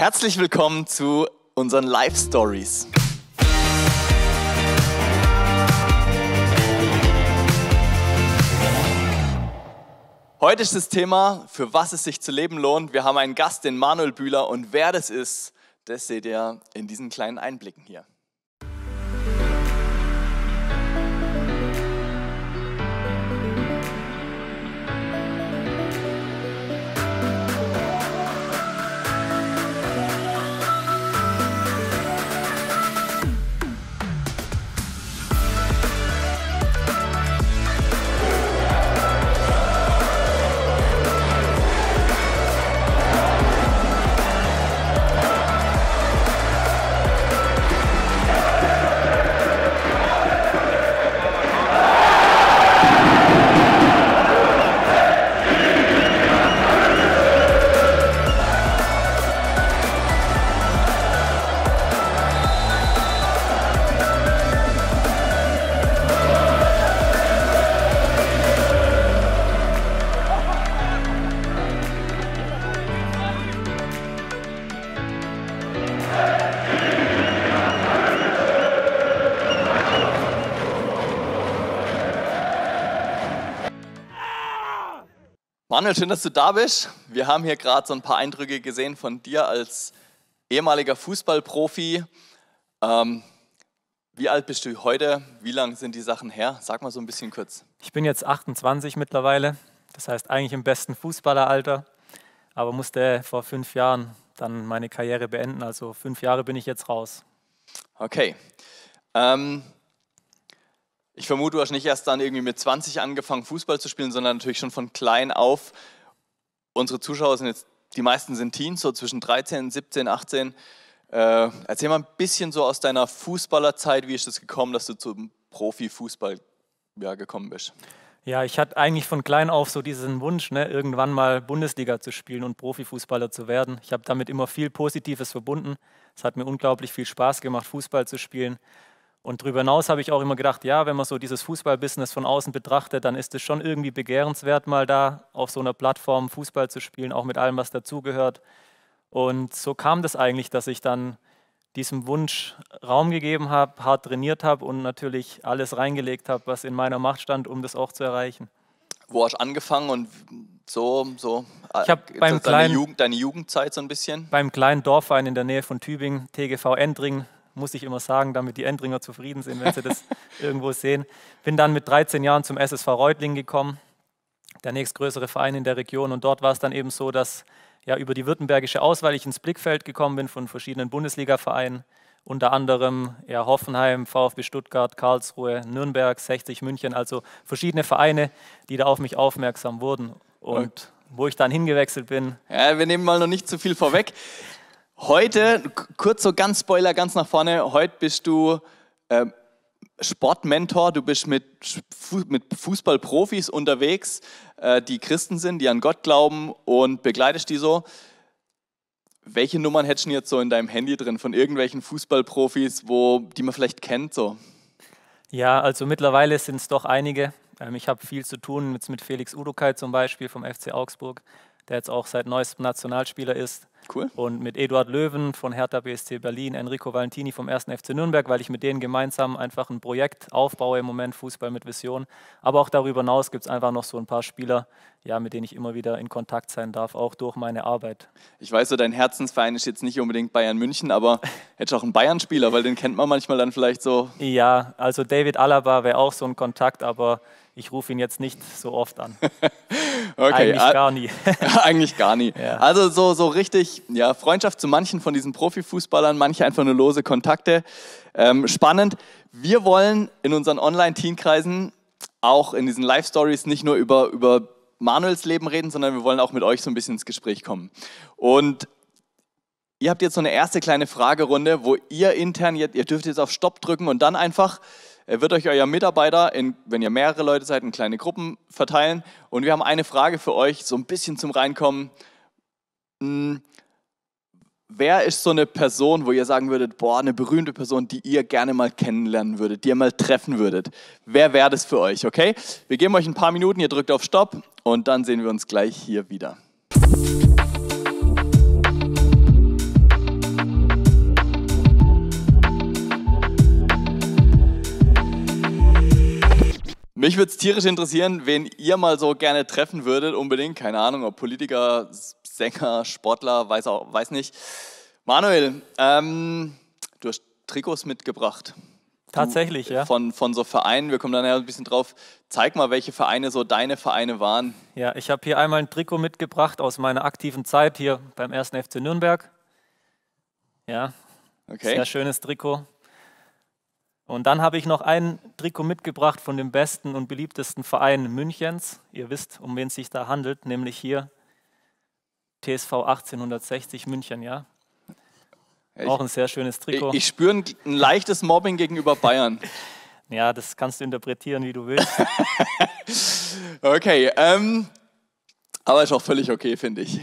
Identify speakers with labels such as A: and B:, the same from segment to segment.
A: Herzlich willkommen zu unseren Live Stories. Heute ist das Thema, für was es sich zu leben lohnt. Wir haben einen Gast, den Manuel Bühler, und wer das ist, das seht ihr in diesen kleinen Einblicken hier. Manuel, schön, dass du da bist. Wir haben hier gerade so ein paar Eindrücke gesehen von dir als ehemaliger Fußballprofi. Ähm, wie alt bist du heute? Wie lange sind die Sachen her? Sag mal so ein bisschen kurz.
B: Ich bin jetzt 28 mittlerweile. Das heißt eigentlich im besten Fußballeralter. Aber musste vor fünf Jahren dann meine Karriere beenden. Also fünf Jahre bin ich jetzt raus.
A: Okay. Ähm, ich vermute, du hast nicht erst dann irgendwie mit 20 angefangen, Fußball zu spielen, sondern natürlich schon von klein auf. Unsere Zuschauer sind jetzt, die meisten sind Teens, so zwischen 13, 17, 18. Äh, erzähl mal ein bisschen so aus deiner Fußballerzeit, wie ist es das gekommen, dass du zum Profifußball ja, gekommen bist?
B: Ja, ich hatte eigentlich von klein auf so diesen Wunsch, ne, irgendwann mal Bundesliga zu spielen und Profifußballer zu werden. Ich habe damit immer viel Positives verbunden. Es hat mir unglaublich viel Spaß gemacht, Fußball zu spielen. Und darüber hinaus habe ich auch immer gedacht, ja, wenn man so dieses Fußballbusiness von außen betrachtet, dann ist es schon irgendwie begehrenswert, mal da auf so einer Plattform Fußball zu spielen, auch mit allem, was dazugehört. Und so kam das eigentlich, dass ich dann diesem Wunsch Raum gegeben habe, hart trainiert habe und natürlich alles reingelegt habe, was in meiner Macht stand, um das auch zu erreichen. Wo hast du angefangen und so, so? Äh, ich habe beim deine, kleinen, Jugend,
A: deine Jugendzeit so ein bisschen?
B: Beim kleinen Dorfverein in der Nähe von Tübingen, TGV Endring, muss ich immer sagen, damit die Endringer zufrieden sind, wenn sie das irgendwo sehen. Bin dann mit 13 Jahren zum SSV Reutlingen gekommen, der nächstgrößere Verein in der Region. Und dort war es dann eben so, dass ja über die württembergische Auswahl ich ins Blickfeld gekommen bin von verschiedenen Bundesliga-Vereinen, unter anderem ja, Hoffenheim, VfB Stuttgart, Karlsruhe, Nürnberg, 60 München, also verschiedene Vereine, die da auf mich aufmerksam
A: wurden. Und, und wo ich dann hingewechselt bin. Ja, wir nehmen mal noch nicht zu viel vorweg. Heute, kurz so ganz Spoiler, ganz nach vorne, heute bist du äh, Sportmentor, du bist mit, mit Fußballprofis unterwegs, äh, die Christen sind, die an Gott glauben und begleitest die so. Welche Nummern hättest du jetzt so in deinem Handy drin von irgendwelchen Fußballprofis, wo, die man vielleicht kennt? So?
B: Ja, also mittlerweile sind es doch einige. Ähm, ich habe viel zu tun mit, mit Felix Udokai zum Beispiel vom FC Augsburg, der jetzt auch seit neuestem Nationalspieler ist. Cool. Und mit Eduard Löwen von Hertha BSC Berlin, Enrico Valentini vom 1. FC Nürnberg, weil ich mit denen gemeinsam einfach ein Projekt aufbaue im Moment, Fußball mit Vision. Aber auch darüber hinaus gibt es einfach noch so ein paar Spieler, ja, mit denen ich immer wieder in Kontakt sein darf, auch durch meine Arbeit.
A: Ich weiß, so dein Herzensverein ist jetzt nicht unbedingt Bayern München, aber hättest auch einen Bayern-Spieler, weil den kennt man manchmal dann vielleicht so. Ja,
B: also David Alaba wäre auch so ein Kontakt, aber ich rufe ihn jetzt nicht so oft an.
A: okay, eigentlich gar nie. eigentlich gar nie. Ja. Also so, so richtig, ja, Freundschaft zu manchen von diesen Profifußballern, manche einfach nur lose Kontakte. Ähm, spannend. Wir wollen in unseren Online-Teamkreisen auch in diesen Live-Stories nicht nur über, über Manuels Leben reden, sondern wir wollen auch mit euch so ein bisschen ins Gespräch kommen. Und ihr habt jetzt so eine erste kleine Fragerunde, wo ihr intern, jetzt, ihr dürft jetzt auf Stopp drücken und dann einfach er wird euch euer Mitarbeiter, in, wenn ihr mehrere Leute seid, in kleine Gruppen verteilen. Und wir haben eine Frage für euch, so ein bisschen zum Reinkommen. Hm, wer ist so eine Person, wo ihr sagen würdet, boah, eine berühmte Person, die ihr gerne mal kennenlernen würdet, die ihr mal treffen würdet? Wer wäre das für euch, okay? Wir geben euch ein paar Minuten, ihr drückt auf Stopp und dann sehen wir uns gleich hier wieder. Mich würde es tierisch interessieren, wen ihr mal so gerne treffen würdet, unbedingt. Keine Ahnung, ob Politiker, Sänger, Sportler, weiß, auch, weiß nicht. Manuel, ähm, du hast Trikots mitgebracht. Tatsächlich, ja. Von, von so Vereinen, wir kommen dann ja ein bisschen drauf. Zeig mal, welche Vereine so deine Vereine waren.
B: Ja, ich habe hier einmal ein Trikot mitgebracht aus meiner aktiven Zeit hier beim 1. FC Nürnberg. Ja, okay. sehr schönes Trikot. Und dann habe ich noch ein Trikot mitgebracht von dem besten und beliebtesten Verein Münchens. Ihr wisst, um wen es sich da handelt, nämlich hier TSV 1860 München, ja.
A: Auch ein sehr schönes Trikot. Ich, ich spüre ein, ein, leichtes Mobbing gegenüber Bayern. ja, das kannst du interpretieren, wie du willst. okay, ähm, aber ist auch völlig okay, finde ich.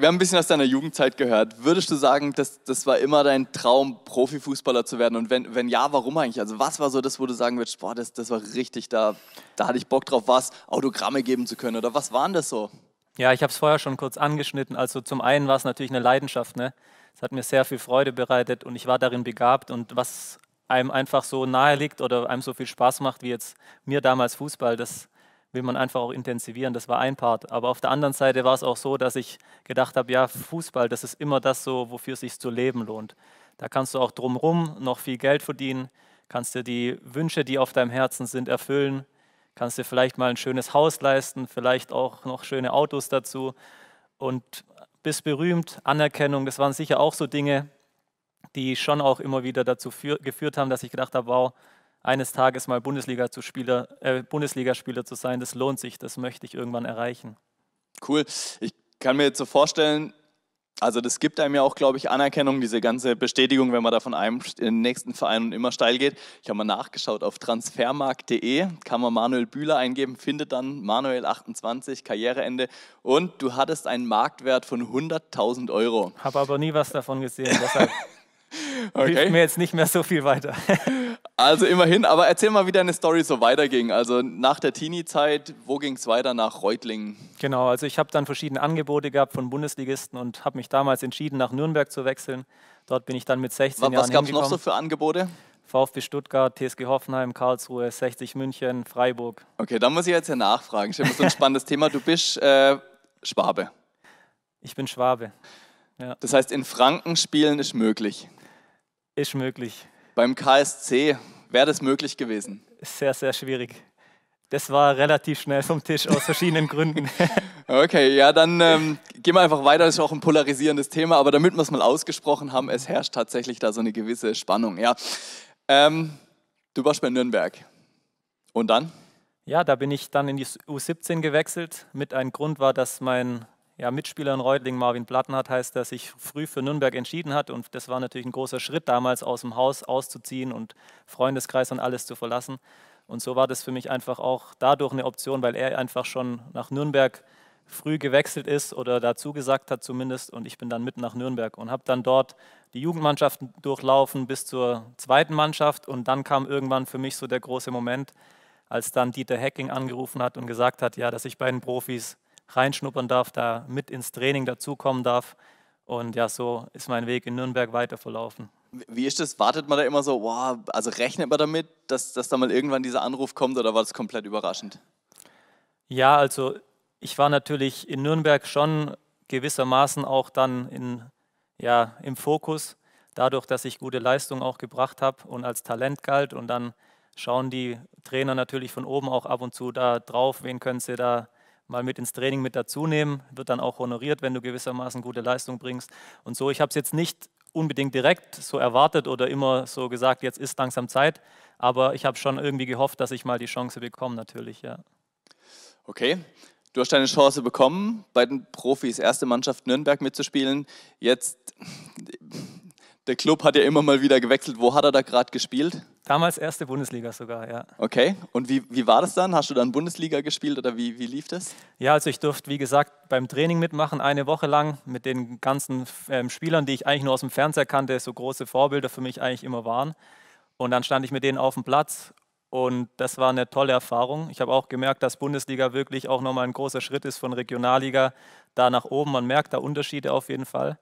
A: Wir haben ein bisschen aus deiner Jugendzeit gehört. Würdest du sagen, dass das war immer dein Traum, Profifußballer zu werden? Und wenn, wenn ja, warum eigentlich? Also was war so das, wo du sagen würdest, boah, das, das war richtig, da, da hatte ich Bock drauf, was Autogramme geben zu können? Oder was waren das so?
B: Ja, ich habe es vorher schon kurz angeschnitten. Also zum einen war es natürlich eine Leidenschaft. Ne? Es hat mir sehr viel Freude bereitet und ich war darin begabt. Und was einem einfach so nahe liegt oder einem so viel Spaß macht, wie jetzt mir damals Fußball, das will man einfach auch intensivieren. Das war ein Part. Aber auf der anderen Seite war es auch so, dass ich gedacht habe, ja, Fußball, das ist immer das so, wofür es sich zu leben lohnt. Da kannst du auch drumherum noch viel Geld verdienen, kannst dir die Wünsche, die auf deinem Herzen sind, erfüllen, kannst dir vielleicht mal ein schönes Haus leisten, vielleicht auch noch schöne Autos dazu und bist berühmt, Anerkennung, das waren sicher auch so Dinge, die schon auch immer wieder dazu geführt haben, dass ich gedacht habe, wow, eines Tages mal äh, Bundesligaspieler äh, Bundesliga zu sein, das lohnt sich, das möchte ich irgendwann erreichen.
A: Cool. Ich kann mir jetzt so vorstellen, also das gibt einem ja auch, glaube ich, Anerkennung, diese ganze Bestätigung, wenn man da von einem in den nächsten Verein immer steil geht. Ich habe mal nachgeschaut auf transfermarkt.de, kann man Manuel Bühler eingeben, findet dann Manuel 28, Karriereende und du hattest einen Marktwert von 100.000 Euro. Habe aber nie was davon gesehen, deshalb okay. hilft
B: mir jetzt nicht mehr so viel weiter.
A: Also immerhin, aber erzähl mal, wie deine Story so weiterging. Also nach der Teenie-Zeit, wo ging es weiter nach Reutlingen?
B: Genau, also ich habe dann verschiedene Angebote gehabt von Bundesligisten und habe mich damals entschieden, nach Nürnberg zu wechseln. Dort bin ich dann mit 16 was, Jahren Was gab es noch so für Angebote? VfB Stuttgart, TSG Hoffenheim, Karlsruhe, 60 München, Freiburg.
A: Okay, da muss ich jetzt ja nachfragen. Ich habe so ein spannendes Thema. Du bist äh, Schwabe.
B: Ich bin Schwabe.
A: Ja. Das heißt, in Franken spielen ist möglich. Ist möglich beim KSC wäre das möglich gewesen?
B: Sehr, sehr schwierig. Das war relativ schnell vom Tisch aus verschiedenen Gründen.
A: Okay, ja, dann ähm, gehen wir einfach weiter. Das ist auch ein polarisierendes Thema, aber damit wir es mal ausgesprochen haben, es herrscht tatsächlich da so eine gewisse Spannung. Ja. Ähm, du warst bei Nürnberg. Und dann? Ja, da bin ich dann in
B: die U17 gewechselt. Mit einem Grund war, dass mein ja, Mitspieler in Reutling, Marvin Plattenhardt heißt, der sich früh für Nürnberg entschieden hat. Und das war natürlich ein großer Schritt damals, aus dem Haus auszuziehen und Freundeskreis und alles zu verlassen. Und so war das für mich einfach auch dadurch eine Option, weil er einfach schon nach Nürnberg früh gewechselt ist oder dazu gesagt hat zumindest. Und ich bin dann mit nach Nürnberg und habe dann dort die Jugendmannschaften durchlaufen bis zur zweiten Mannschaft. Und dann kam irgendwann für mich so der große Moment, als dann Dieter Hecking angerufen hat und gesagt hat, ja, dass ich bei den Profis reinschnuppern darf, da mit ins Training dazukommen darf. Und ja, so ist mein Weg in Nürnberg weiter verlaufen.
A: Wie ist das? Wartet man da immer so, wow, also rechnet man damit, dass, dass da mal irgendwann dieser Anruf kommt oder war das komplett überraschend?
B: Ja, also ich war natürlich in Nürnberg schon gewissermaßen auch dann in, ja, im Fokus, dadurch, dass ich gute Leistung auch gebracht habe und als Talent galt. Und dann schauen die Trainer natürlich von oben auch ab und zu da drauf, wen können sie da mal mit ins Training mit dazu nehmen, wird dann auch honoriert, wenn du gewissermaßen gute Leistung bringst. Und so, ich habe es jetzt nicht unbedingt direkt so erwartet oder immer so gesagt, jetzt ist langsam Zeit, aber ich habe schon irgendwie gehofft, dass ich mal die Chance bekomme, natürlich, ja.
A: Okay, du hast deine Chance bekommen, bei den Profis, erste Mannschaft Nürnberg mitzuspielen. Jetzt, der Club hat ja immer mal wieder gewechselt. Wo hat er da gerade gespielt?
B: Damals erste Bundesliga sogar, ja.
A: Okay, und wie, wie war das dann? Hast du dann Bundesliga gespielt oder wie, wie lief das?
B: Ja, also ich durfte, wie gesagt, beim Training mitmachen, eine Woche lang mit den ganzen ähm, Spielern, die ich eigentlich nur aus dem Fernseher kannte, so große Vorbilder für mich eigentlich immer waren. Und dann stand ich mit denen auf dem Platz und das war eine tolle Erfahrung. Ich habe auch gemerkt, dass Bundesliga wirklich auch nochmal ein großer Schritt ist von Regionalliga da nach oben. Man merkt da Unterschiede auf jeden Fall.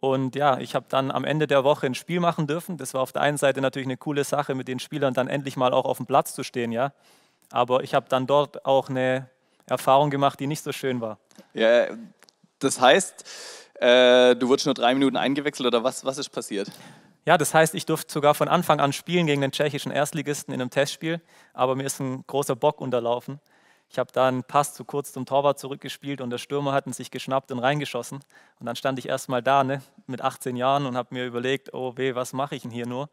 B: Und ja, ich habe dann am Ende der Woche ein Spiel machen dürfen. Das war auf der einen Seite natürlich eine coole Sache, mit den Spielern dann endlich mal auch auf dem Platz zu stehen, ja. Aber ich habe dann dort auch eine Erfahrung gemacht, die nicht so schön war.
A: Ja, das heißt, äh, du wurdest nur drei Minuten eingewechselt oder was, was ist passiert?
B: Ja, das heißt, ich durfte sogar von Anfang an spielen gegen den tschechischen Erstligisten in einem Testspiel, aber mir ist ein großer Bock unterlaufen. Ich habe da einen Pass zu kurz zum Torwart zurückgespielt und der Stürmer hat ihn sich geschnappt und reingeschossen. Und dann stand ich erstmal da ne, mit 18 Jahren und habe mir überlegt, oh weh, was mache ich denn hier nur?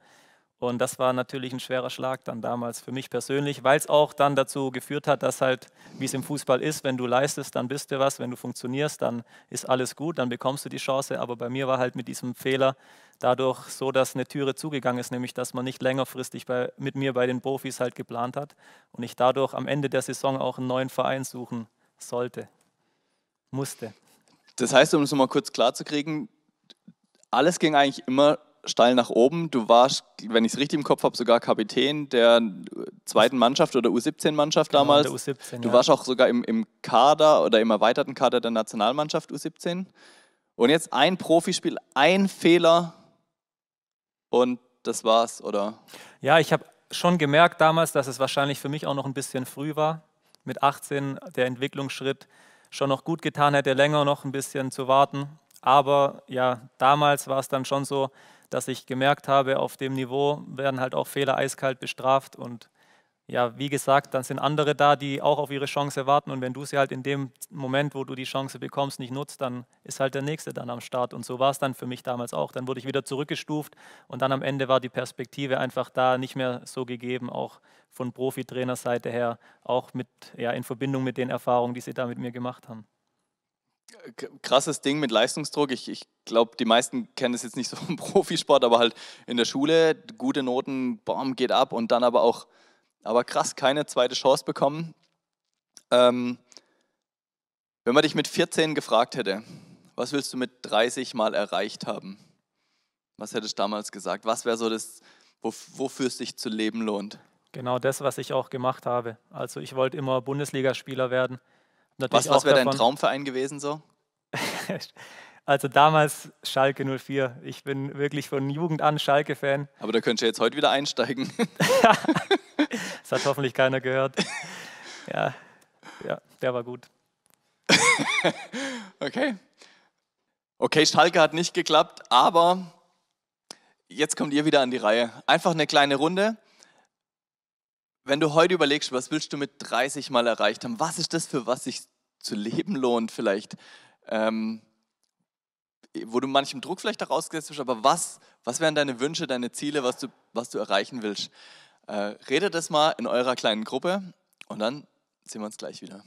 B: Und das war natürlich ein schwerer Schlag dann damals für mich persönlich, weil es auch dann dazu geführt hat, dass halt, wie es im Fußball ist, wenn du leistest, dann bist du was, wenn du funktionierst, dann ist alles gut, dann bekommst du die Chance. Aber bei mir war halt mit diesem Fehler dadurch so, dass eine Türe zugegangen ist, nämlich dass man nicht längerfristig bei, mit mir bei den Profis halt geplant hat und ich dadurch am Ende der Saison auch einen neuen Verein suchen sollte, musste.
A: Das heißt, um es nochmal kurz klarzukriegen, alles ging eigentlich immer steil nach oben. Du warst, wenn ich es richtig im Kopf habe, sogar Kapitän der äh, zweiten Mannschaft oder U17-Mannschaft genau, damals. U17, du ja. warst auch sogar im, im Kader oder im erweiterten Kader der Nationalmannschaft U17. Und jetzt ein Profispiel, ein Fehler und das war's, oder?
B: Ja, ich habe schon gemerkt damals, dass es wahrscheinlich für mich auch noch ein bisschen früh war. Mit 18 der Entwicklungsschritt schon noch gut getan hätte, länger noch ein bisschen zu warten. Aber ja, damals war es dann schon so, dass ich gemerkt habe, auf dem Niveau werden halt auch Fehler eiskalt bestraft und ja, wie gesagt, dann sind andere da, die auch auf ihre Chance warten und wenn du sie halt in dem Moment, wo du die Chance bekommst, nicht nutzt, dann ist halt der Nächste dann am Start und so war es dann für mich damals auch. Dann wurde ich wieder zurückgestuft und dann am Ende war die Perspektive einfach da nicht mehr so gegeben, auch von Profitrainerseite her, auch mit, ja, in Verbindung mit den Erfahrungen, die sie da mit mir gemacht haben
A: krasses Ding mit Leistungsdruck. Ich, ich glaube, die meisten kennen es jetzt nicht so im Profisport, aber halt in der Schule, gute Noten, bam, geht ab und dann aber auch, aber krass, keine zweite Chance bekommen. Ähm, wenn man dich mit 14 gefragt hätte, was willst du mit 30 mal erreicht haben? Was hättest du damals gesagt? Was wäre so das, wofür es sich zu leben lohnt?
B: Genau das, was ich auch gemacht habe. Also ich wollte immer Bundesligaspieler werden was was wäre dein
A: Traumverein gewesen so?
B: also damals Schalke 04. Ich bin wirklich von Jugend an Schalke-Fan.
A: Aber da könntest du jetzt heute wieder einsteigen.
B: das hat hoffentlich keiner gehört. Ja, ja der war gut.
A: okay. Okay, Schalke hat nicht geklappt, aber jetzt kommt ihr wieder an die Reihe. Einfach eine kleine Runde wenn du heute überlegst, was willst du mit 30 Mal erreicht haben, was ist das, für was sich zu leben lohnt vielleicht, ähm, wo du manchem Druck vielleicht auch ausgesetzt bist, aber was, was wären deine Wünsche, deine Ziele, was du, was du erreichen willst? Äh, redet das mal in eurer kleinen Gruppe und dann sehen wir uns gleich wieder.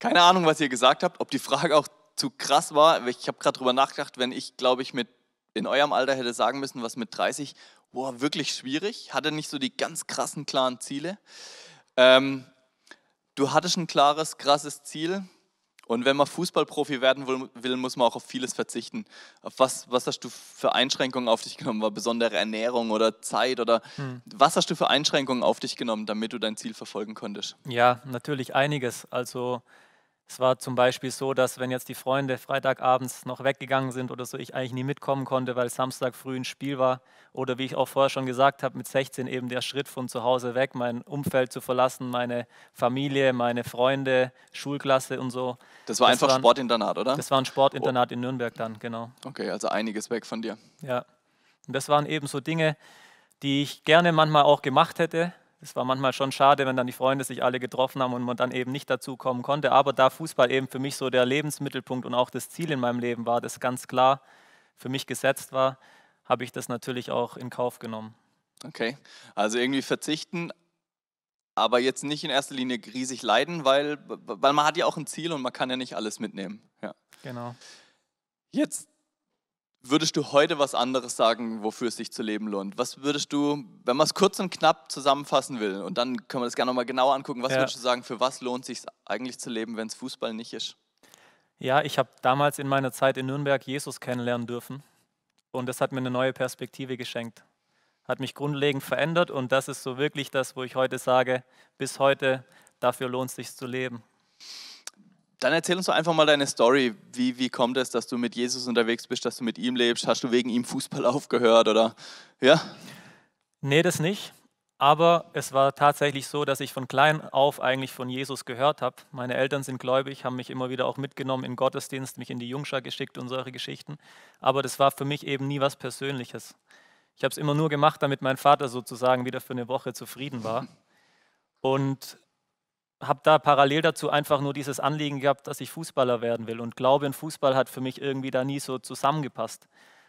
A: Keine Ahnung, was ihr gesagt habt, ob die Frage auch zu krass war. Ich habe gerade drüber nachgedacht, wenn ich, glaube ich, mit in eurem Alter hätte sagen müssen, was mit 30, boah, wirklich schwierig. Hatte nicht so die ganz krassen, klaren Ziele. Ähm, du hattest ein klares, krasses Ziel. Und wenn man Fußballprofi werden will, muss man auch auf vieles verzichten. Auf was, was hast du für Einschränkungen auf dich genommen? War besondere Ernährung oder Zeit oder hm. was hast du für Einschränkungen auf dich genommen, damit du dein Ziel verfolgen konntest?
B: Ja, natürlich einiges. Also es war zum Beispiel so, dass wenn jetzt die Freunde Freitagabends noch weggegangen sind oder so, ich eigentlich nie mitkommen konnte, weil Samstag früh ein Spiel war. Oder wie ich auch vorher schon gesagt habe, mit 16 eben der Schritt von zu Hause weg, mein Umfeld zu verlassen, meine Familie, meine Freunde, Schulklasse und so. Das war das einfach war ein, Sportinternat, oder? Das war ein Sportinternat oh. in Nürnberg dann, genau.
A: Okay, also einiges weg von dir.
B: Ja. Und das waren eben so Dinge, die ich gerne manchmal auch gemacht hätte, es war manchmal schon schade, wenn dann die Freunde sich alle getroffen haben und man dann eben nicht dazu kommen konnte. Aber da Fußball eben für mich so der Lebensmittelpunkt und auch das Ziel in meinem Leben war, das ganz klar für mich gesetzt war, habe ich das natürlich auch in Kauf genommen.
A: Okay, also irgendwie verzichten, aber jetzt nicht in erster Linie riesig leiden, weil, weil man hat ja auch ein Ziel und man kann ja nicht alles mitnehmen. Ja. Genau. Jetzt würdest du heute was anderes sagen, wofür es sich zu leben lohnt? Was würdest du, wenn man es kurz und knapp zusammenfassen will, und dann können wir das gerne nochmal genauer angucken, was ja. würdest du sagen, für was lohnt sich eigentlich zu leben, wenn es Fußball nicht ist?
B: Ja, ich habe damals in meiner Zeit in Nürnberg Jesus kennenlernen dürfen und das hat mir eine neue Perspektive geschenkt. Hat mich grundlegend verändert und das ist so wirklich das, wo ich heute sage, bis heute, dafür lohnt es sich zu leben.
A: Dann erzähl uns doch einfach mal deine Story. Wie, wie kommt es, dass du mit Jesus unterwegs bist, dass du mit ihm lebst? Hast du wegen ihm Fußball aufgehört oder ja?
B: Nee, das nicht. Aber es war tatsächlich so, dass ich von klein auf eigentlich von Jesus gehört habe. Meine Eltern sind gläubig, haben mich immer wieder auch mitgenommen in Gottesdienst, mich in die Jungschar geschickt und solche Geschichten. Aber das war für mich eben nie was Persönliches. Ich habe es immer nur gemacht, damit mein Vater sozusagen wieder für eine Woche zufrieden war. Und habe da parallel dazu einfach nur dieses Anliegen gehabt, dass ich Fußballer werden will. Und Glaube und Fußball hat für mich irgendwie da nie so zusammengepasst.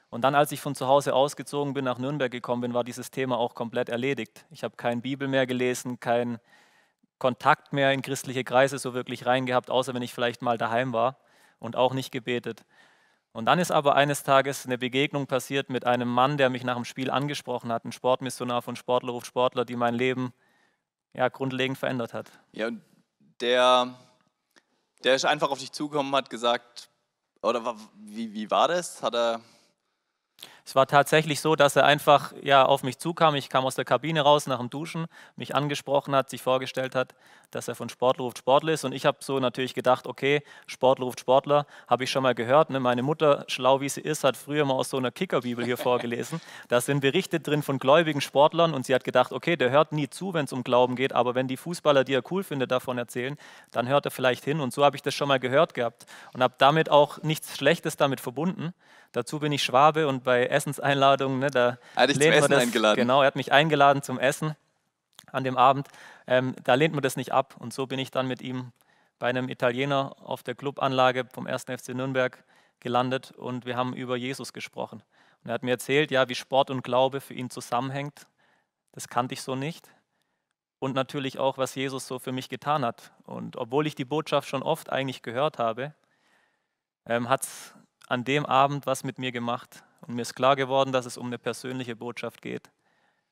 B: Und dann, als ich von zu Hause ausgezogen bin, nach Nürnberg gekommen bin, war dieses Thema auch komplett erledigt. Ich habe keine Bibel mehr gelesen, keinen Kontakt mehr in christliche Kreise so wirklich reingehabt, außer wenn ich vielleicht mal daheim war und auch nicht gebetet. Und dann ist aber eines Tages eine Begegnung passiert mit einem Mann, der mich nach dem Spiel angesprochen hat, ein Sportmissionar von Sportler ruft Sportler, die mein Leben ja, grundlegend verändert hat.
A: Ja, der, der ist einfach auf dich zugekommen, hat gesagt, oder wie, wie war das? Hat er,
B: es war tatsächlich so, dass er einfach ja, auf mich zukam. Ich kam aus der Kabine raus nach dem Duschen, mich angesprochen hat, sich vorgestellt hat, dass er von Sportler ruft Sportler ist. Und ich habe so natürlich gedacht, okay, Sportler ruft Sportler, habe ich schon mal gehört. Ne? Meine Mutter, schlau wie sie ist, hat früher mal aus so einer Kickerbibel hier vorgelesen. Da sind Berichte drin von gläubigen Sportlern und sie hat gedacht, okay, der hört nie zu, wenn es um Glauben geht, aber wenn die Fußballer, die er cool findet, davon erzählen, dann hört er vielleicht hin. Und so habe ich das schon mal gehört gehabt und habe damit auch nichts Schlechtes damit verbunden, Dazu bin ich Schwabe und bei Essenseinladungen, ne, da hat lehnt man das, eingeladen. Genau, er hat mich eingeladen zum Essen an dem Abend. Ähm, da lehnt man das nicht ab und so bin ich dann mit ihm bei einem Italiener auf der Clubanlage vom 1. FC Nürnberg gelandet und wir haben über Jesus gesprochen. Und er hat mir erzählt, ja, wie Sport und Glaube für ihn zusammenhängt. Das kannte ich so nicht. Und natürlich auch, was Jesus so für mich getan hat. Und obwohl ich die Botschaft schon oft eigentlich gehört habe, ähm, hat es an dem Abend was mit mir gemacht. Und mir ist klar geworden, dass es um eine persönliche Botschaft geht.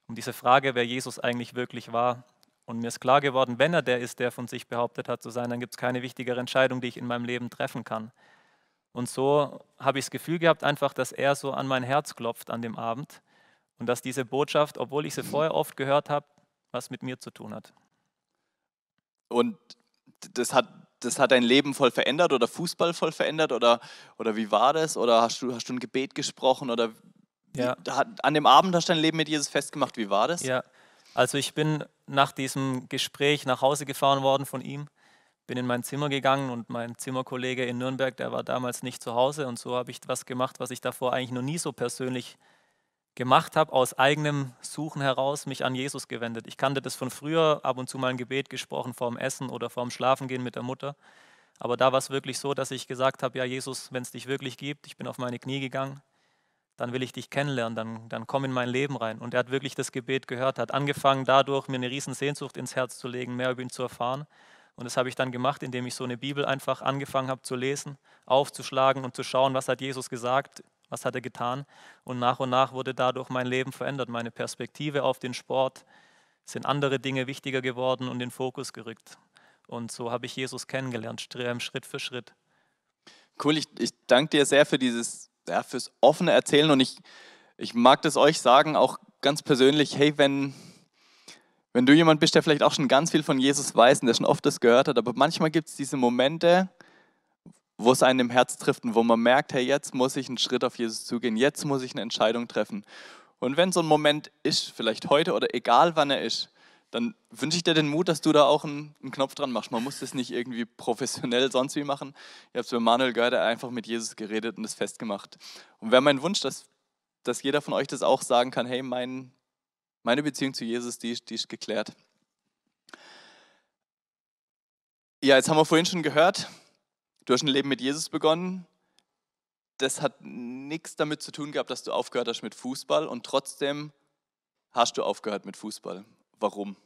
B: Um diese Frage, wer Jesus eigentlich wirklich war. Und mir ist klar geworden, wenn er der ist, der von sich behauptet hat zu sein, dann gibt es keine wichtigere Entscheidung, die ich in meinem Leben treffen kann. Und so habe ich das Gefühl gehabt, einfach, dass er so an mein Herz klopft an dem Abend und dass diese Botschaft, obwohl ich sie vorher oft gehört habe, was mit mir zu tun hat.
A: Und das hat das hat dein Leben voll verändert oder Fußball voll verändert oder, oder wie war das? Oder hast du, hast du ein Gebet gesprochen oder ja. Wie, an dem Abend hast du dein Leben mit Jesus festgemacht, wie war das? Ja,
B: also ich bin nach diesem Gespräch nach Hause gefahren worden von ihm, bin in mein Zimmer gegangen und mein Zimmerkollege in Nürnberg, der war damals nicht zu Hause und so habe ich was gemacht, was ich davor eigentlich noch nie so persönlich gemacht habe, aus eigenem Suchen heraus mich an Jesus gewendet. Ich kannte das von früher, ab und zu mal ein Gebet gesprochen vorm Essen oder vorm Schlafengehen mit der Mutter. Aber da war es wirklich so, dass ich gesagt habe, ja Jesus, wenn es dich wirklich gibt, ich bin auf meine Knie gegangen, dann will ich dich kennenlernen, dann, dann komm in mein Leben rein. Und er hat wirklich das Gebet gehört, hat angefangen dadurch, mir eine riesen Sehnsucht ins Herz zu legen, mehr über ihn zu erfahren. Und das habe ich dann gemacht, indem ich so eine Bibel einfach angefangen habe zu lesen, aufzuschlagen und zu schauen, was hat Jesus gesagt was hat er getan? Und nach und nach wurde dadurch mein Leben verändert. Meine Perspektive auf den Sport sind andere Dinge wichtiger geworden und in den Fokus gerückt. Und so habe ich Jesus kennengelernt, ähm, Schritt für Schritt.
A: Cool, ich, ich danke dir sehr für dieses, ja, fürs offene Erzählen und ich, ich mag das euch sagen, auch ganz persönlich, hey, wenn, wenn du jemand bist, der vielleicht auch schon ganz viel von Jesus weiß und der schon oft das gehört hat, aber manchmal gibt es diese Momente, wo es einem im Herz trifft und wo man merkt, hey, jetzt muss ich einen Schritt auf Jesus zugehen, jetzt muss ich eine Entscheidung treffen. Und wenn so ein Moment ist, vielleicht heute oder egal wann er ist, dann wünsche ich dir den Mut, dass du da auch einen, einen Knopf dran machst. Man muss das nicht irgendwie professionell sonst wie machen. Ihr habt es bei Manuel gehört, er hat einfach mit Jesus geredet und es festgemacht. Und wäre mein Wunsch, dass, dass jeder von euch das auch sagen kann, hey, mein, meine Beziehung zu Jesus, die, die ist geklärt. Ja, jetzt haben wir vorhin schon gehört, Du hast ein Leben mit Jesus begonnen. Das hat nichts damit zu tun gehabt, dass du aufgehört hast mit Fußball und trotzdem hast du aufgehört mit Fußball. Warum?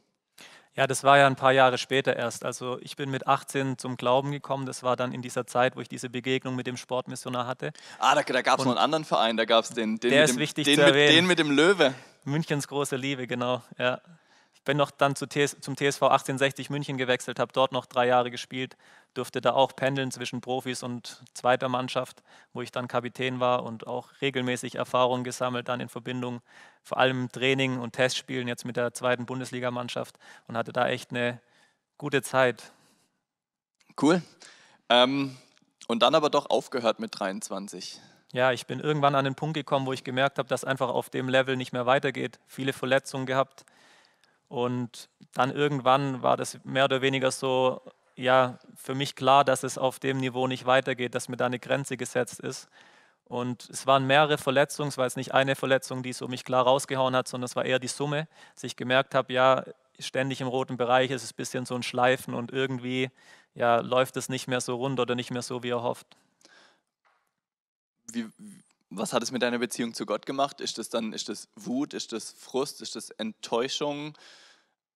B: Ja, das war ja ein paar Jahre später erst. Also ich bin mit 18 zum Glauben gekommen. Das war dann in dieser Zeit, wo ich diese Begegnung mit dem Sportmissionar hatte. Ah, da, da gab es noch einen anderen
A: Verein. Da gab es den, den, den, den mit
B: dem Löwe. Münchens große Liebe, genau. Ja. Bin noch dann zu TS, zum TSV 1860 München gewechselt, habe dort noch drei Jahre gespielt, durfte da auch pendeln zwischen Profis und zweiter Mannschaft, wo ich dann Kapitän war und auch regelmäßig Erfahrungen gesammelt, dann in Verbindung vor allem Training und Testspielen jetzt mit der zweiten Bundesligamannschaft und hatte da echt eine gute Zeit.
A: Cool. Ähm, und dann aber doch aufgehört mit 23.
B: Ja, ich bin irgendwann an den Punkt gekommen, wo ich gemerkt habe, dass einfach auf dem Level nicht mehr weitergeht. Viele Verletzungen gehabt, und dann irgendwann war das mehr oder weniger so, ja, für mich klar, dass es auf dem Niveau nicht weitergeht, dass mir da eine Grenze gesetzt ist. Und es waren mehrere Verletzungen, es war jetzt nicht eine Verletzung, die so mich klar rausgehauen hat, sondern es war eher die Summe, dass ich gemerkt habe, ja, ständig im roten Bereich ist es ein bisschen so ein Schleifen und irgendwie ja, läuft es nicht mehr so rund oder nicht mehr so, wie erhofft.
A: Wie, was hat es mit deiner Beziehung zu Gott gemacht? Ist das dann, ist das Wut, ist das Frust, ist das Enttäuschung?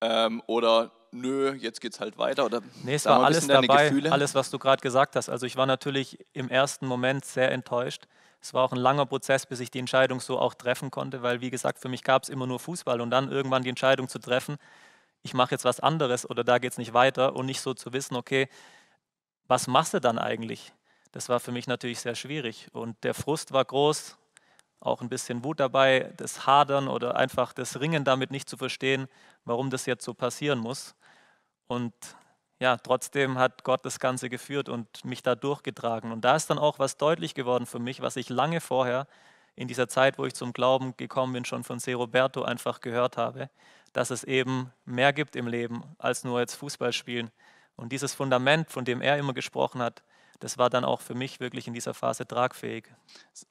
A: Ähm, oder nö, jetzt geht's halt weiter? Oder nee, es war alles dabei, Gefühle? alles,
B: was du gerade gesagt hast. Also ich war natürlich im ersten Moment sehr enttäuscht. Es war auch ein langer Prozess, bis ich die Entscheidung so auch treffen konnte, weil wie gesagt, für mich gab es immer nur Fußball und dann irgendwann die Entscheidung zu treffen, ich mache jetzt was anderes oder da geht es nicht weiter und nicht so zu wissen, okay, was machst du dann eigentlich? Das war für mich natürlich sehr schwierig und der Frust war groß, auch ein bisschen Wut dabei, das Hadern oder einfach das Ringen damit nicht zu verstehen, warum das jetzt so passieren muss. Und ja, trotzdem hat Gott das Ganze geführt und mich da durchgetragen. Und da ist dann auch was deutlich geworden für mich, was ich lange vorher in dieser Zeit, wo ich zum Glauben gekommen bin, schon von C. Roberto einfach gehört habe, dass es eben mehr gibt im Leben als nur jetzt Fußball spielen. Und dieses Fundament, von dem er immer gesprochen hat, das war dann auch für mich wirklich in dieser Phase tragfähig.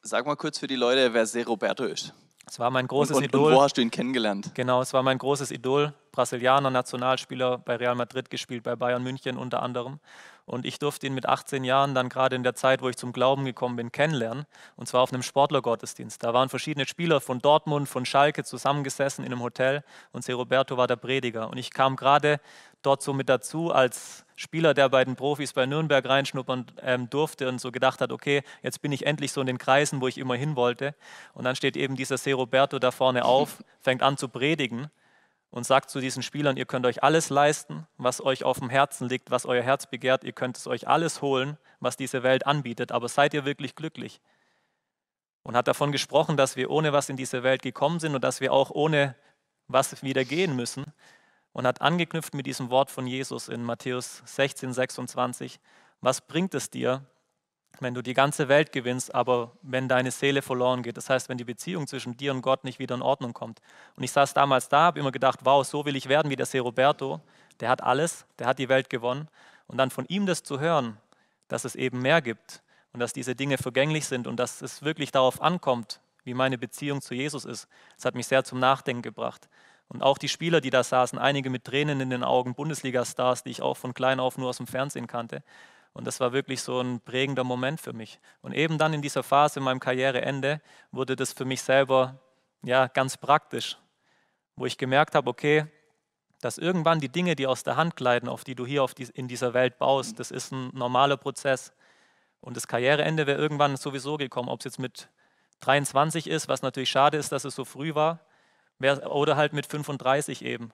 A: Sag mal kurz für die Leute, wer Zé Roberto ist. Es war mein
B: großes und, und, Idol. Und wo hast du ihn
A: kennengelernt? Genau, es war mein großes
B: Idol. Brasilianer, Nationalspieler bei Real Madrid gespielt, bei Bayern München unter anderem. Und ich durfte ihn mit 18 Jahren dann gerade in der Zeit, wo ich zum Glauben gekommen bin, kennenlernen. Und zwar auf einem Sportlergottesdienst. Da waren verschiedene Spieler von Dortmund, von Schalke zusammengesessen in einem Hotel. Und Se Roberto war der Prediger. Und ich kam gerade dort so mit dazu als Spieler der bei den Profis bei Nürnberg reinschnuppern ähm, durfte und so gedacht hat, okay, jetzt bin ich endlich so in den Kreisen, wo ich immer hin wollte. Und dann steht eben dieser Se Roberto da vorne auf, fängt an zu predigen und sagt zu diesen Spielern, ihr könnt euch alles leisten, was euch auf dem Herzen liegt, was euer Herz begehrt, ihr könnt es euch alles holen, was diese Welt anbietet, aber seid ihr wirklich glücklich? Und hat davon gesprochen, dass wir ohne was in diese Welt gekommen sind und dass wir auch ohne was wieder gehen müssen. Und hat angeknüpft mit diesem Wort von Jesus in Matthäus 16, 26, was bringt es dir, wenn du die ganze Welt gewinnst, aber wenn deine Seele verloren geht. Das heißt, wenn die Beziehung zwischen dir und Gott nicht wieder in Ordnung kommt. Und ich saß damals da, habe immer gedacht, wow, so will ich werden wie der See Roberto. Der hat alles, der hat die Welt gewonnen. Und dann von ihm das zu hören, dass es eben mehr gibt und dass diese Dinge vergänglich sind und dass es wirklich darauf ankommt, wie meine Beziehung zu Jesus ist, das hat mich sehr zum Nachdenken gebracht. Und auch die Spieler, die da saßen, einige mit Tränen in den Augen, Bundesliga-Stars, die ich auch von klein auf nur aus dem Fernsehen kannte, und das war wirklich so ein prägender Moment für mich. Und eben dann in dieser Phase, in meinem Karriereende, wurde das für mich selber ja, ganz praktisch, wo ich gemerkt habe, okay, dass irgendwann die Dinge, die aus der Hand gleiten, auf die du hier die, in dieser Welt baust, das ist ein normaler Prozess. Und das Karriereende wäre irgendwann sowieso gekommen, ob es jetzt mit 23 ist, was natürlich schade ist, dass es so früh war, oder halt mit 35 eben.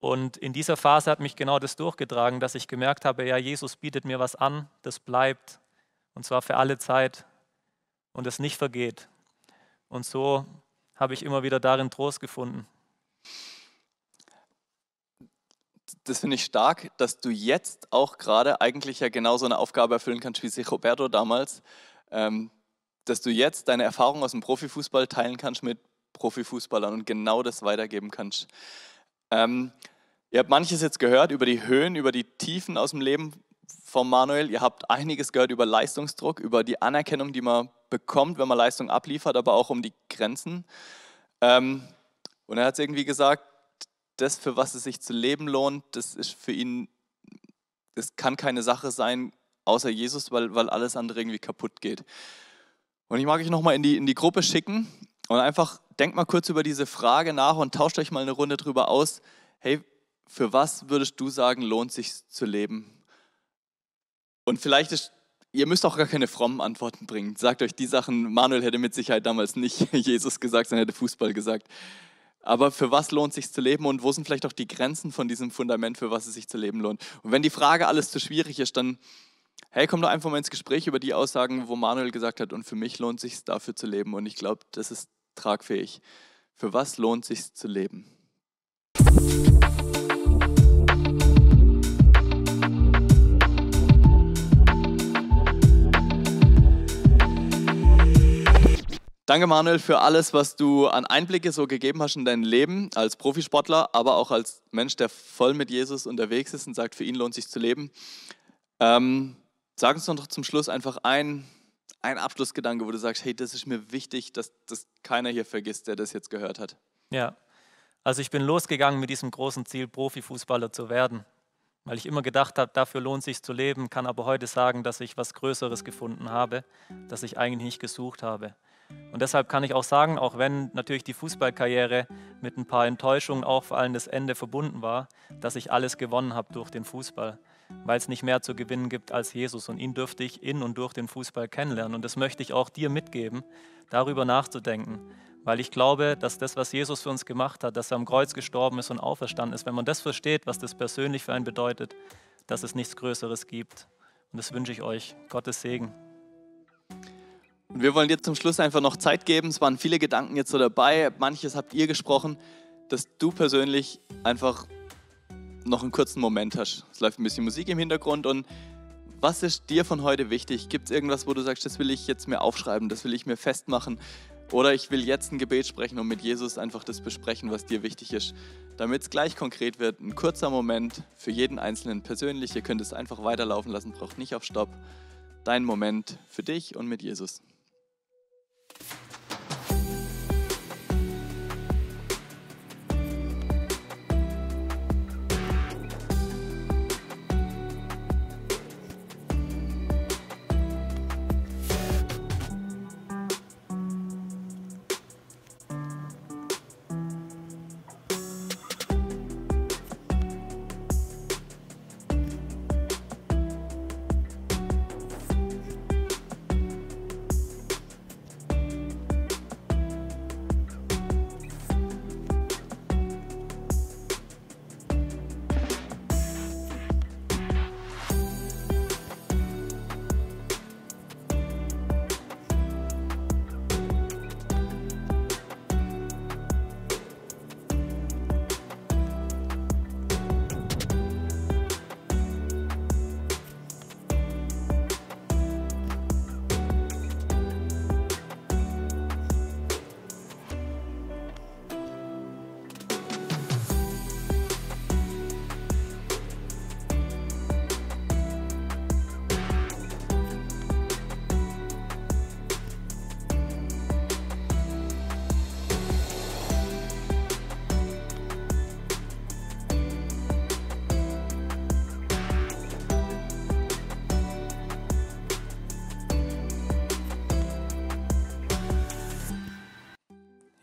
B: Und in dieser Phase hat mich genau das durchgetragen, dass ich gemerkt habe, ja, Jesus bietet mir was an, das bleibt, und zwar für alle Zeit und es nicht vergeht. Und so habe ich immer wieder darin Trost gefunden.
A: Das finde ich stark, dass du jetzt auch gerade eigentlich ja genau so eine Aufgabe erfüllen kannst wie sich Roberto damals, ähm, dass du jetzt deine Erfahrung aus dem Profifußball teilen kannst mit Profifußballern und genau das weitergeben kannst. Ähm, ihr habt manches jetzt gehört über die Höhen, über die Tiefen aus dem Leben von Manuel. Ihr habt einiges gehört über Leistungsdruck, über die Anerkennung, die man bekommt, wenn man Leistung abliefert, aber auch um die Grenzen. Ähm, und er hat irgendwie gesagt, das, für was es sich zu leben lohnt, das ist für ihn, das kann keine Sache sein, außer Jesus, weil, weil alles andere irgendwie kaputt geht. Und ich mag euch nochmal in die, in die Gruppe schicken und einfach denkt mal kurz über diese Frage nach und tauscht euch mal eine Runde drüber aus. Hey, für was würdest du sagen, lohnt sich zu leben? Und vielleicht ist, ihr müsst auch gar keine frommen Antworten bringen. Sagt euch die Sachen, Manuel hätte mit Sicherheit damals nicht Jesus gesagt, sondern hätte Fußball gesagt. Aber für was lohnt sich zu leben und wo sind vielleicht auch die Grenzen von diesem Fundament, für was es sich zu leben lohnt? Und wenn die Frage alles zu schwierig ist, dann hey, komm doch einfach mal ins Gespräch über die Aussagen, wo Manuel gesagt hat, und für mich lohnt sich dafür zu leben. Und ich glaube, das ist tragfähig? Für was lohnt sich zu leben? Danke, Manuel, für alles, was du an Einblicke so gegeben hast in dein Leben als Profisportler, aber auch als Mensch, der voll mit Jesus unterwegs ist und sagt, für ihn lohnt sich zu leben. Ähm, sag uns doch zum Schluss einfach ein ein Abschlussgedanke, wo du sagst, hey, das ist mir wichtig, dass das keiner hier vergisst, der das jetzt gehört hat?
B: Ja, also ich bin losgegangen mit diesem großen Ziel, Profifußballer zu werden, weil ich immer gedacht habe, dafür lohnt sich zu leben, kann aber heute sagen, dass ich was Größeres gefunden habe, das ich eigentlich nicht gesucht habe. Und deshalb kann ich auch sagen, auch wenn natürlich die Fußballkarriere mit ein paar Enttäuschungen, auch vor allem das Ende verbunden war, dass ich alles gewonnen habe durch den Fußball weil es nicht mehr zu gewinnen gibt als Jesus. Und ihn dürfte ich in und durch den Fußball kennenlernen. Und das möchte ich auch dir mitgeben, darüber nachzudenken. Weil ich glaube, dass das, was Jesus für uns gemacht hat, dass er am Kreuz gestorben ist und auferstanden ist, wenn man das versteht, was das persönlich für einen bedeutet, dass es nichts Größeres gibt. Und das wünsche ich
A: euch. Gottes Segen. Und wir wollen dir zum Schluss einfach noch Zeit geben. Es waren viele Gedanken jetzt so dabei. Manches habt ihr gesprochen, dass du persönlich einfach noch einen kurzen Moment hast. Es läuft ein bisschen Musik im Hintergrund und was ist dir von heute wichtig? Gibt es irgendwas, wo du sagst, das will ich jetzt mir aufschreiben, das will ich mir festmachen? Oder ich will jetzt ein Gebet sprechen und mit Jesus einfach das besprechen, was dir wichtig ist. Damit es gleich konkret wird, ein kurzer Moment für jeden Einzelnen persönlich. Ihr könnt es einfach weiterlaufen lassen, braucht nicht auf Stopp. Dein Moment für dich und mit Jesus.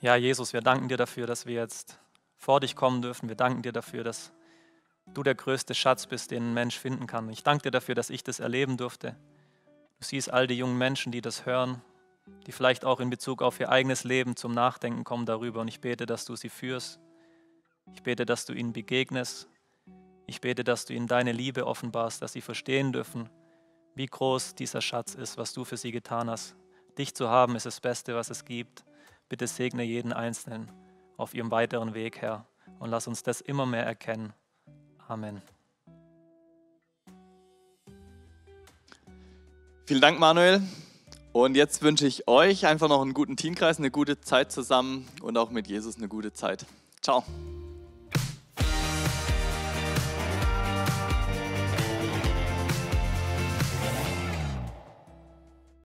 B: Ja, Jesus, wir danken dir dafür, dass wir jetzt vor dich kommen dürfen. Wir danken dir dafür, dass du der größte Schatz bist, den ein Mensch finden kann. Ich danke dir dafür, dass ich das erleben durfte. Du siehst all die jungen Menschen, die das hören, die vielleicht auch in Bezug auf ihr eigenes Leben zum Nachdenken kommen darüber. Und ich bete, dass du sie führst. Ich bete, dass du ihnen begegnest. Ich bete, dass du ihnen deine Liebe offenbarst, dass sie verstehen dürfen, wie groß dieser Schatz ist, was du für sie getan hast. Dich zu haben ist das Beste, was es gibt. Bitte segne jeden Einzelnen auf ihrem weiteren Weg, Herr, und lass uns das
A: immer mehr erkennen. Amen. Vielen Dank, Manuel. Und jetzt wünsche ich euch einfach noch einen guten Teamkreis, eine gute Zeit zusammen und auch mit Jesus eine gute Zeit. Ciao.